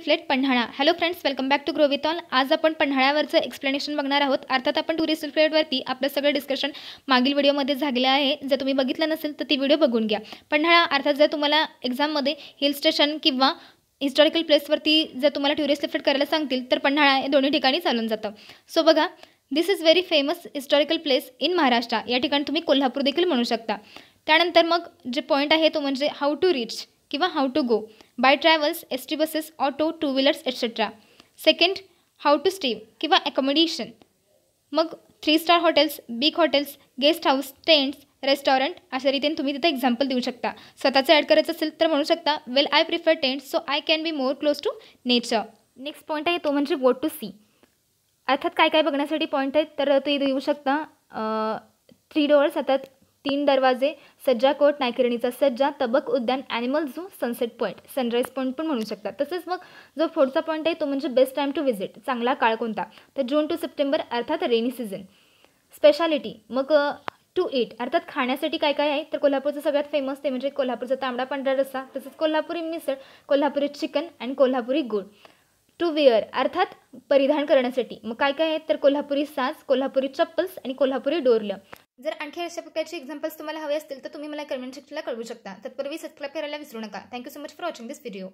flat Panhala hello friends welcome back to grow with आज आपण पन्हाळ्यावरचं explanation बघणार आहोत अर्थात आपण टुरिस्ट फ्लेटवरती आपलं सगळं डिस्कशन मागील व्हिडिओमध्ये झालेलं आहे जर तुम्ही बघितलं नसेल तर ती व्हिडिओ बघून घ्या पन्हाळा अर्थात जर तुम्हाला एक्झाममध्ये हिल स्टेशन किंवा हिस्टॉरिकल प्लेसवरती जर तुम्हाला टुरिस्ट फ्लेट करायला सांगतील तर पन्हाळा हे दोन्ही ठिकाणी चालून जातं सो बघा this is very famous historical place in Maharashtra या ठिकाणी तुम्ही कोल्हापूर देखील म्हणू शकता त्यानंतर मग जे पॉईंट आहे तो म्हणजे हाऊ टू रीच किंवा how to go by travels S T buses auto two wheelers etcetera second how to stay किंवा अकॉमोडेशन मग three star hotels big hotels guest house tents restaurant अशा रीतीने तुम्ही तिथे एक्झाम्पल देऊ शकता स्वतःचं ॲड करायचं असेल तर म्हणू शकता well I prefer tents so I can be more close to nature next point आहे तो म्हणजे वॉट टू सी अर्थात काय काय बघण्यासाठी पॉईंट आहेत तर ते देऊ शकता थ्री डोअर्स अर्थात तीन दरवाजे सज्जा कोट नायकिरणीचा सज्जा Tabak Udyan animal zoo sunset point sunrise point पण म्हणू शकता तसेच मग जो फोर्थचा पॉईंट आहे तो म्हणजे बेस्ट टाईम टू विजिट चांगला काळ कोणता तर जून टू सप्टेंबर अर्थात रेनी सीझन स्पेशालिटी मग टू इट अर्थात खाण्यासाठी काय काय आहे तर कोल्हापूरचं सगळ्यात फेमस ते म्हणजे कोल्हापूरचा तांबडा पांढरा रस्सा तसंच कोल्हापुरी मिसळ कोल्हापुरी चिकन अँड कोल्हापुरी गुळ टू वेअर अर्थात परिधान करण्यासाठी मग काय काय आहे तर कोल्हापुरी साज कोल्हापुरी चप्पल्स आणि कोल्हापुरी डोरलं जर आणखी अशा प्रकारचे एक्झाम्पल्स तुम्हाला हवे असतील तर तुम्ही मला कमेंट सेक्शनला कळवू शकता तत्पूर्वी सबस्क्राईब करायला विसरू नका thank you so much for watching this video